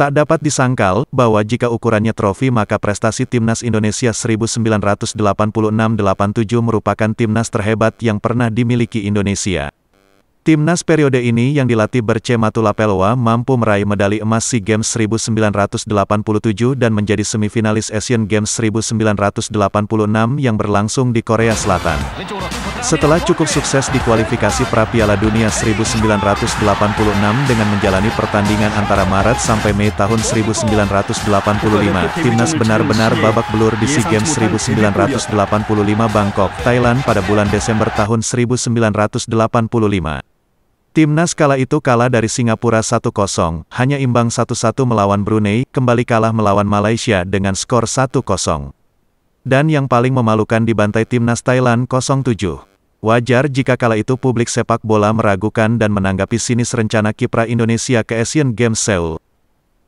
Tak dapat disangkal, bahwa jika ukurannya trofi maka prestasi Timnas Indonesia 1986-87 merupakan timnas terhebat yang pernah dimiliki Indonesia. Timnas periode ini yang dilatih Berce Matulapelloa mampu meraih medali emas SEA Games 1987 dan menjadi semifinalis Asian Games 1986 yang berlangsung di Korea Selatan. Setelah cukup sukses di kualifikasi pra Piala Dunia 1986 dengan menjalani pertandingan antara Maret sampai Mei tahun 1985, timnas benar-benar babak belur di SEA Games 1985 Bangkok, Thailand pada bulan Desember tahun 1985. Timnas kala itu kalah dari Singapura 1-0, hanya imbang 1-1 melawan Brunei, kembali kalah melawan Malaysia dengan skor 1-0. Dan yang paling memalukan dibantai Timnas Thailand 0-7. Wajar jika kala itu publik sepak bola meragukan dan menanggapi sinis rencana kiprah Indonesia ke Asian Games Seoul.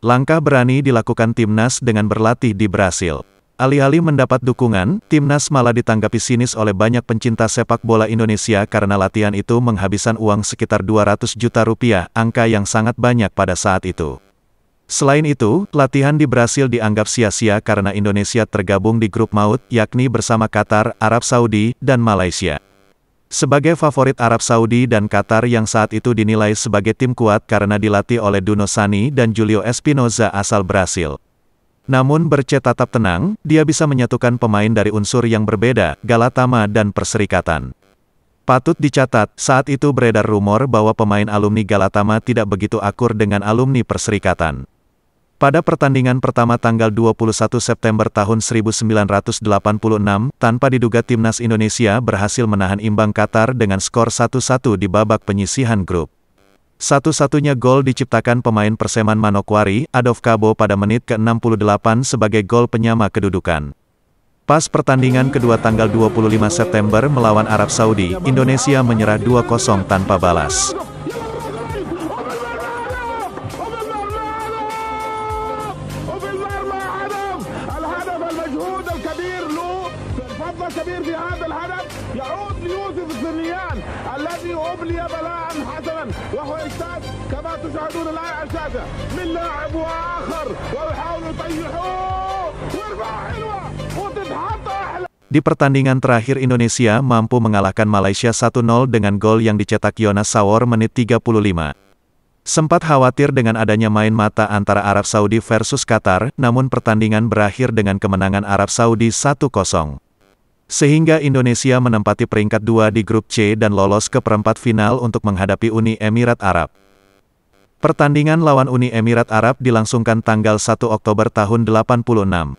Langkah berani dilakukan Timnas dengan berlatih di Brasil. Alih-alih mendapat dukungan, timnas malah ditanggapi sinis oleh banyak pencinta sepak bola Indonesia karena latihan itu menghabiskan uang sekitar 200 juta rupiah, angka yang sangat banyak pada saat itu. Selain itu, latihan di Brasil dianggap sia-sia karena Indonesia tergabung di grup maut, yakni bersama Qatar, Arab Saudi, dan Malaysia. Sebagai favorit Arab Saudi dan Qatar yang saat itu dinilai sebagai tim kuat karena dilatih oleh Duno Sani dan Julio Espinoza asal Brasil. Namun Berce tetap tenang, dia bisa menyatukan pemain dari unsur yang berbeda, Galatama dan Perserikatan. Patut dicatat, saat itu beredar rumor bahwa pemain alumni Galatama tidak begitu akur dengan alumni Perserikatan. Pada pertandingan pertama tanggal 21 September tahun 1986, tanpa diduga timnas Indonesia berhasil menahan imbang Qatar dengan skor 1-1 di babak penyisihan grup. Satu-satunya gol diciptakan pemain Perseman Manokwari, Adolf Kabo pada menit ke-68 sebagai gol penyama kedudukan. Pas pertandingan kedua tanggal 25 September melawan Arab Saudi, Indonesia menyerah 2-0 tanpa balas. أبلي بلاء حسنا وهو يجتاز كما تشاهدون لا من لاعب وآخر ويحاول يطيحه ويرفع حلوة وتتحط أحلى Di pertandingan terakhir Indonesia mampu mengalahkan Malaysia 1-0 dengan gol yang dicetak Yonas Sawor menit 35. Sempat khawatir dengan adanya main mata antara Arab Saudi versus Qatar, namun pertandingan berakhir dengan kemenangan Arab Saudi 1-0 sehingga Indonesia menempati peringkat dua di grup C dan lolos ke perempat final untuk menghadapi Uni Emirat Arab. Pertandingan lawan Uni Emirat Arab dilangsungkan tanggal 1 Oktober tahun 86.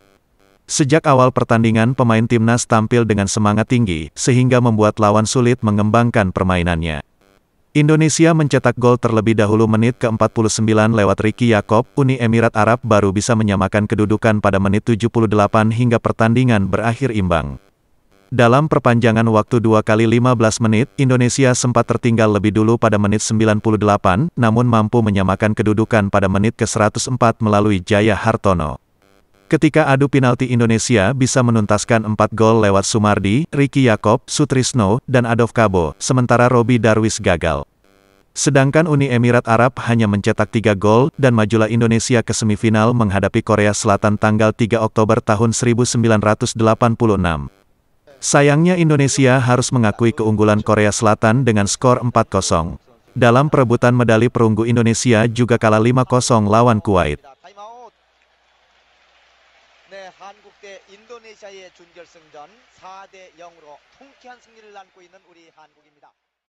Sejak awal pertandingan pemain timnas tampil dengan semangat tinggi, sehingga membuat lawan sulit mengembangkan permainannya. Indonesia mencetak gol terlebih dahulu menit ke-49 lewat Ricky Yakob, Uni Emirat Arab baru bisa menyamakan kedudukan pada menit 78 hingga pertandingan berakhir imbang. Dalam perpanjangan waktu 2 kali 15 menit, Indonesia sempat tertinggal lebih dulu pada menit 98, namun mampu menyamakan kedudukan pada menit ke-104 melalui Jaya Hartono. Ketika adu penalti Indonesia bisa menuntaskan 4 gol lewat Sumardi, Ricky Yakob, Sutrisno, dan Adolf Kabo, sementara Robi Darwis gagal. Sedangkan Uni Emirat Arab hanya mencetak 3 gol, dan majulah Indonesia ke semifinal menghadapi Korea Selatan tanggal 3 Oktober tahun 1986. Sayangnya Indonesia harus mengakui keunggulan Korea Selatan dengan skor 4-0. Dalam perebutan medali perunggu Indonesia juga kalah 5-0 lawan Kuwait.